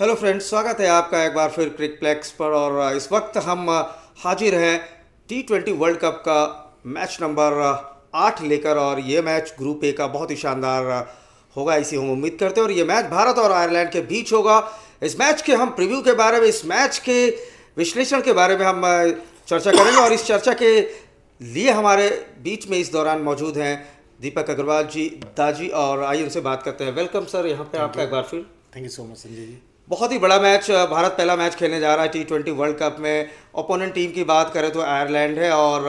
hello friends स्वागत है आपका एक बार फिर क्रिक प्लेक्स पर और इस वक्त हम हाजिर हैं टी ट्वेंटी वर्ल्ड कप का मैच नंबर आठ लेकर और ये मैच ग्रुप ए का बहुत ही शानदार होगा इसी हम उम्मीद करते हैं और ये मैच भारत और आयरलैंड के बीच होगा इस मैच के हम प्रीव्यू के बारे में इस मैच के विश्लेषण के बारे में हम चर्चा करेंगे और इस चर्चा के लिए हमारे बीच में इस दौरान मौजूद हैं दीपक अग्रवाल जी दाजी और आइए उनसे बात करते हैं वेलकम सर यहाँ पे आपका एक बार फिर thank you so much Sanjay ji बहुत ही बड़ा मैच भारत पहला मैच खेलने जा रहा है टी ट्वेंटी वर्ल्ड कप में ओपोनेंट टीम की बात करें तो आयरलैंड है और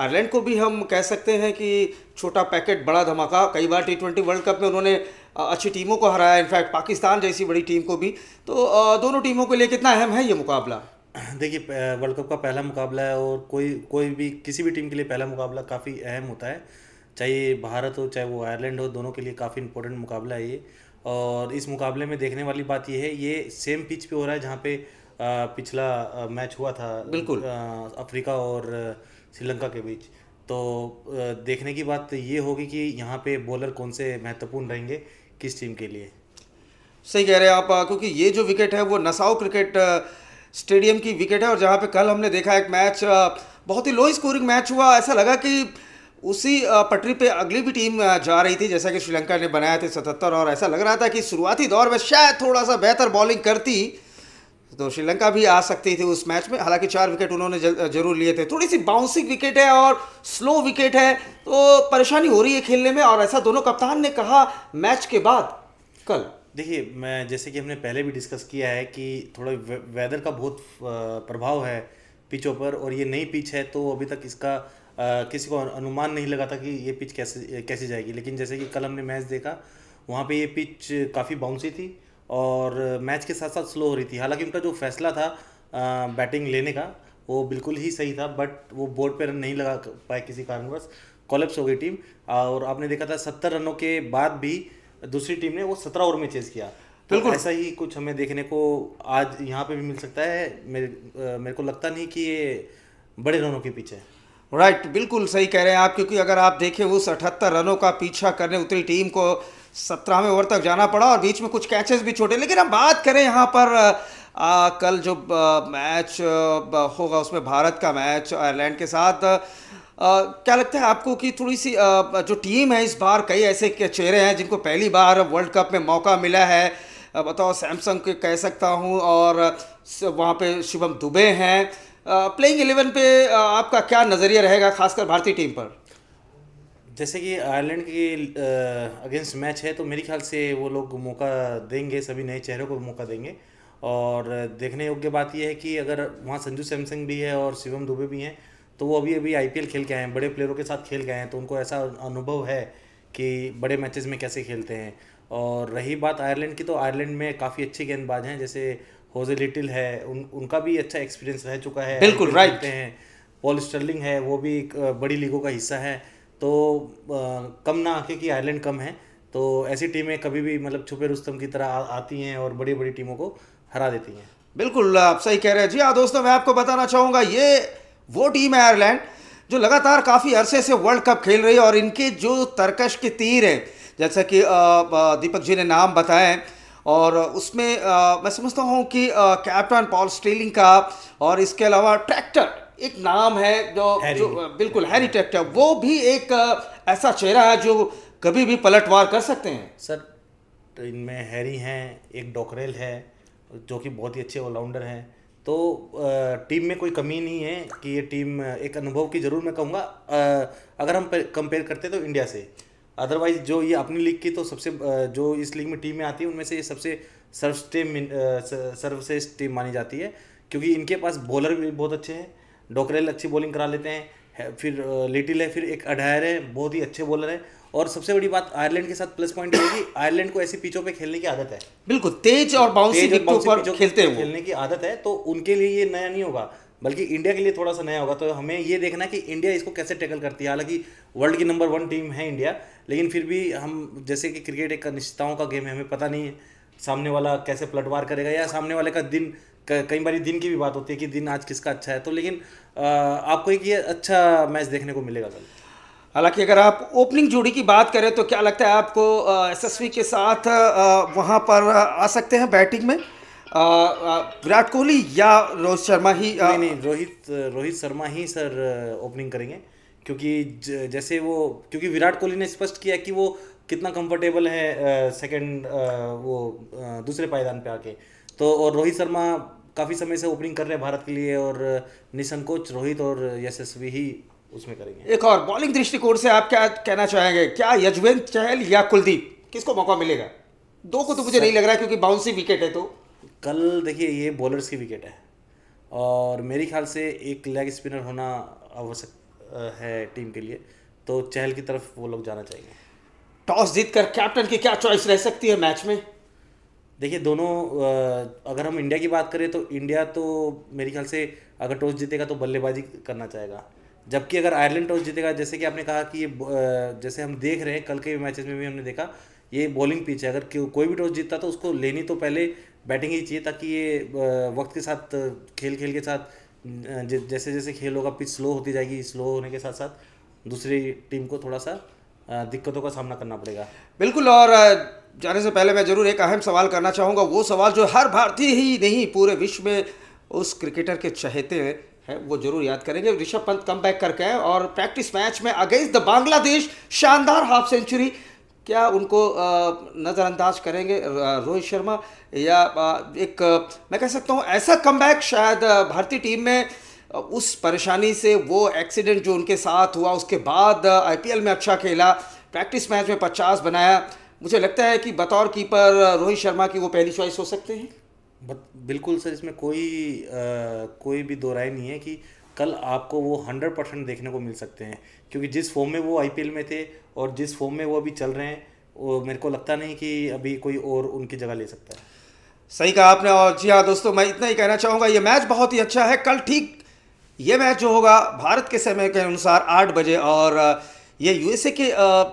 आयरलैंड uh, को भी हम कह सकते हैं कि छोटा पैकेट बड़ा धमाका कई बार टी ट्वेंटी वर्ल्ड कप में उन्होंने uh, अच्छी टीमों को हराया इनफैक्ट पाकिस्तान जैसी बड़ी टीम को भी तो uh, दोनों टीमों के लिए कितना अहम है ये मुकाबला देखिए वर्ल्ड कप का पहला मुकाबला है और कोई कोई भी किसी भी टीम के लिए पहला मुकाबला काफ़ी अहम होता है चाहे भारत हो चाहे वो आयरलैंड हो दोनों के लिए काफ़ी इंपॉर्टेंट मुकाबला है ये और इस मुकाबले में देखने वाली बात यह है ये सेम पिच पे हो रहा है जहाँ पे पिछला मैच हुआ था बिल्कुल अफ्रीका और श्रीलंका के बीच तो देखने की बात ये होगी कि यहाँ पे बॉलर कौन से महत्वपूर्ण रहेंगे किस टीम के लिए सही कह रहे हैं आप क्योंकि ये जो विकेट है वो नसाओ क्रिकेट स्टेडियम की विकेट है और जहाँ पे कल हमने देखा एक मैच बहुत ही लो स्कोरिंग मैच हुआ ऐसा लगा कि उसी पटरी पे अगली भी टीम जा रही थी जैसा कि श्रीलंका ने बनाया थे सतहत्तर और ऐसा लग रहा था कि शुरुआती दौर में शायद थोड़ा सा बेहतर बॉलिंग करती तो श्रीलंका भी आ सकती थी उस मैच में हालांकि चार विकेट उन्होंने जरूर लिए थे थोड़ी सी बाउंसिंग विकेट है और स्लो विकेट है तो परेशानी हो रही है खेलने में और ऐसा दोनों कप्तान ने कहा मैच के बाद कल देखिए मैं जैसे कि हमने पहले भी डिस्कस किया है कि थोड़ा वेदर का बहुत प्रभाव है पिचों पर और ये नई पिच है तो अभी तक इसका किसी को अनुमान नहीं लगा था कि ये पिच कैसे कैसी जाएगी लेकिन जैसे कि कल हमने मैच देखा वहाँ पे ये पिच काफ़ी बाउंसी थी और मैच के साथ साथ स्लो हो रही थी हालांकि उनका जो फैसला था आ, बैटिंग लेने का वो बिल्कुल ही सही था बट वो बोर्ड पर रन नहीं लगा पाए किसी कारणवश कॉलेप्स हो गई टीम और आपने देखा था सत्तर रनों के बाद भी दूसरी टीम ने वो सत्रह ओवर में चेज किया तो बिल्कुल ऐसा ही कुछ हमें देखने को आज यहाँ पे भी मिल सकता है मेरे मेरे को लगता नहीं कि ये बड़े रनों के पीछे राइट बिल्कुल सही कह रहे हैं आप क्योंकि अगर आप देखें उस अठहत्तर रनों का पीछा करने उतरी टीम को सत्रहवें ओवर तक जाना पड़ा और बीच में कुछ कैचेस भी छोटे लेकिन हम बात करें यहाँ पर आ, कल जो मैच होगा उसमें भारत का मैच आयरलैंड के साथ आ, क्या लगता है आपको कि थोड़ी सी आ, जो टीम है इस बार कई ऐसे चेहरे हैं जिनको पहली बार वर्ल्ड कप में मौका मिला है बताओ सैमसंग कह सकता हूँ और वहाँ पे शुभम दुबे हैं प्लेइंग एलेवन पे आपका क्या नज़रिया रहेगा खासकर भारतीय टीम पर जैसे कि आयरलैंड की अगेंस्ट मैच है तो मेरे ख्याल से वो लोग मौका देंगे सभी नए चेहरों को मौका देंगे और देखने योग्य बात यह है कि अगर वहाँ संजू सैमसंग भी है और शिवम दुबे भी हैं तो वो अभी अभी आईपीएल खेल के आए हैं बड़े प्लेयरों के साथ खेल के आए हैं तो उनको ऐसा अनुभव है कि बड़े मैचेस में कैसे खेलते हैं और रही बात आयरलैंड की तो आयरलैंड में काफ़ी अच्छे गेंदबाज हैं जैसे होजे लिटिल है उन उनका भी अच्छा एक्सपीरियंस रह चुका है बिल्कुल राइट हैं पॉल स्टर्लिंग है वो भी एक बड़ी लीगों का हिस्सा है तो आ, कम ना आके कि आयरलैंड कम है तो ऐसी टीमें कभी भी मतलब छुपे रुस्तम की तरह आ, आती हैं और बड़ी बड़ी टीमों को हरा देती हैं बिल्कुल आप सही कह रहे हैं जी हाँ दोस्तों मैं आपको बताना चाहूँगा ये वो टीम है आयरलैंड जो लगातार काफ़ी अरसे से वर्ल्ड कप खेल रही है और इनके जो तरकश के तीर हैं जैसा कि दीपक जी ने नाम बताए और उसमें आ, मैं समझता हूँ कि कैप्टन पॉल स्टेलिंग का और इसके अलावा ट्रैक्टर एक नाम है जो जो बिल्कुल हैरी ट्रैक्टर वो भी एक ऐसा चेहरा है जो कभी भी पलटवार कर सकते हैं सर तो इनमें हैरी हैं एक डोकरेल है जो कि बहुत ही अच्छे ऑलराउंडर हैं तो टीम में कोई कमी नहीं है कि ये टीम एक अनुभव की ज़रूर मैं कहूँगा अगर हम कंपेयर करते तो इंडिया से अदरवाइज जो ये अपनी लीग की तो सबसे जो इस लीग में टीमें आती हैं उनमें से ये सबसे सर्वश्रेष्ठ टीम सर्वश्रेष्ठ टीम मानी जाती है क्योंकि इनके पास बॉलर भी बहुत अच्छे हैं डोकरेल अच्छी बॉलिंग करा लेते हैं फिर लिटिल है फिर एक अडायर है बहुत ही अच्छे बॉलर है और सबसे बड़ी बात आयरलैंड के साथ प्लस पॉइंट होगी आयरलैंड को ऐसी पिचों पे खेलने की आदत है बिल्कुल तेज और बाउंसी पिचों पर खेलते हैं खेलने की आदत है तो उनके लिए ये नया नहीं होगा बल्कि इंडिया के लिए थोड़ा सा नया होगा तो हमें ये देखना कि इंडिया इसको कैसे टैकल करती है हालांकि वर्ल्ड की नंबर वन टीम है इंडिया लेकिन फिर भी हम जैसे कि क्रिकेट एक निश्चिताओं का गेम है हमें पता नहीं है सामने वाला कैसे प्लटवार करेगा या सामने वाले का दिन कई बार दिन की भी बात होती है कि दिन आज किसका अच्छा है तो लेकिन आपको एक ये अच्छा मैच देखने को मिलेगा कल हालांकि अगर आप ओपनिंग जोड़ी की बात करें तो क्या लगता है आपको एसएसवी के साथ वहाँ पर आ सकते हैं बैटिंग में विराट कोहली या रोहित शर्मा ही आ, नहीं नहीं रोहित रोहित शर्मा ही सर ओपनिंग करेंगे क्योंकि जैसे वो क्योंकि विराट कोहली ने स्पष्ट किया कि वो कितना कंफर्टेबल है सेकंड वो आ, दूसरे पायदान पे आके तो और रोहित शर्मा काफ़ी समय से ओपनिंग कर रहे हैं भारत के लिए और निसंकोच रोहित और यशस्वी ही उसमें करेंगे एक और बॉलिंग दृष्टिकोण से आप क्या कहना चाहेंगे क्या यजवेंद्र चहल या कुलदीप किसको मौका मिलेगा दो को तो मुझे नहीं लग रहा है क्योंकि बाउंसी विकेट है तो कल देखिए ये बॉलर्स की विकेट है और मेरे ख्याल से एक लेग स्पिनर होना आवश्यक है टीम के लिए तो चहल की तरफ वो लोग जाना चाहिए टॉस जीत कर कैप्टन की क्या चॉइस रह सकती है मैच में देखिए दोनों अगर हम इंडिया की बात करें तो इंडिया तो मेरे ख्याल से अगर टॉस जीतेगा तो बल्लेबाजी करना चाहेगा जबकि अगर आयरलैंड टॉस जीतेगा जैसे कि आपने कहा कि ये जैसे हम देख रहे हैं कल के मैचेस में भी हमने देखा ये बॉलिंग पिच है अगर कोई भी टॉस जीतता तो उसको लेनी तो पहले बैटिंग ही चाहिए ताकि ये वक्त के साथ खेल खेल के साथ जैसे जैसे खेल होगा पिच स्लो होती जाएगी स्लो होने के साथ साथ दूसरी टीम को थोड़ा सा दिक्कतों का सामना करना पड़ेगा बिल्कुल और जाने से पहले मैं जरूर एक अहम सवाल करना चाहूँगा वो सवाल जो हर भारतीय ही नहीं पूरे विश्व में उस क्रिकेटर के चहेते हैं है वो जरूर याद करेंगे ऋषभ पंत कम बैक करके और प्रैक्टिस मैच में अगेंस्ट द बांग्लादेश शानदार हाफ सेंचुरी क्या उनको नज़रअंदाज करेंगे रोहित शर्मा या एक मैं कह सकता हूँ ऐसा कम शायद भारतीय टीम में उस परेशानी से वो एक्सीडेंट जो उनके साथ हुआ उसके बाद आईपीएल में अच्छा खेला प्रैक्टिस मैच में 50 बनाया मुझे लगता है कि बतौर कीपर रोहित शर्मा की वो पहली चॉइस हो सकते हैं बिल्कुल सर इसमें कोई आ, कोई भी दो नहीं है कि कल आपको वो हंड्रेड परसेंट देखने को मिल सकते हैं क्योंकि जिस फॉर्म में वो आई में थे और जिस फॉर्म में वो अभी चल रहे हैं वो मेरे को लगता नहीं कि अभी कोई और उनकी जगह ले सकता है सही कहा आपने और जी हाँ दोस्तों मैं इतना ही कहना चाहूँगा ये मैच बहुत ही अच्छा है कल ठीक ये मैच जो होगा भारत के समय के अनुसार आठ बजे और ये यूएसए के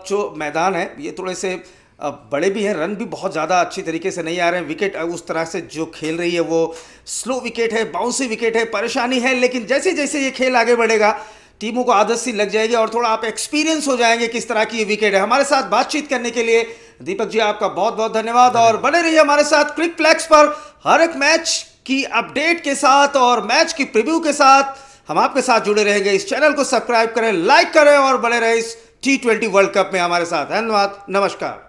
जो मैदान है ये थोड़े से बड़े भी हैं रन भी बहुत ज़्यादा अच्छी तरीके से नहीं आ रहे हैं विकेट उस तरह से जो खेल रही है वो स्लो विकेट है बाउंसी विकेट है परेशानी है लेकिन जैसे जैसे ये खेल आगे बढ़ेगा टीमों को आदत सी लग जाएगी और थोड़ा आप एक्सपीरियंस हो जाएंगे किस तरह की ये विकेट है हमारे साथ बातचीत करने के लिए दीपक जी आपका बहुत बहुत धन्यवाद और बने रहिए हमारे साथ क्रिक प्लेक्स पर हर एक मैच की अपडेट के साथ और मैच की प्रिव्यू के साथ हम आपके साथ जुड़े रहेंगे इस चैनल को सब्सक्राइब करें लाइक करें और बने रहे इस टी ट्वेंटी वर्ल्ड कप में हमारे साथ धन्यवाद नमस्कार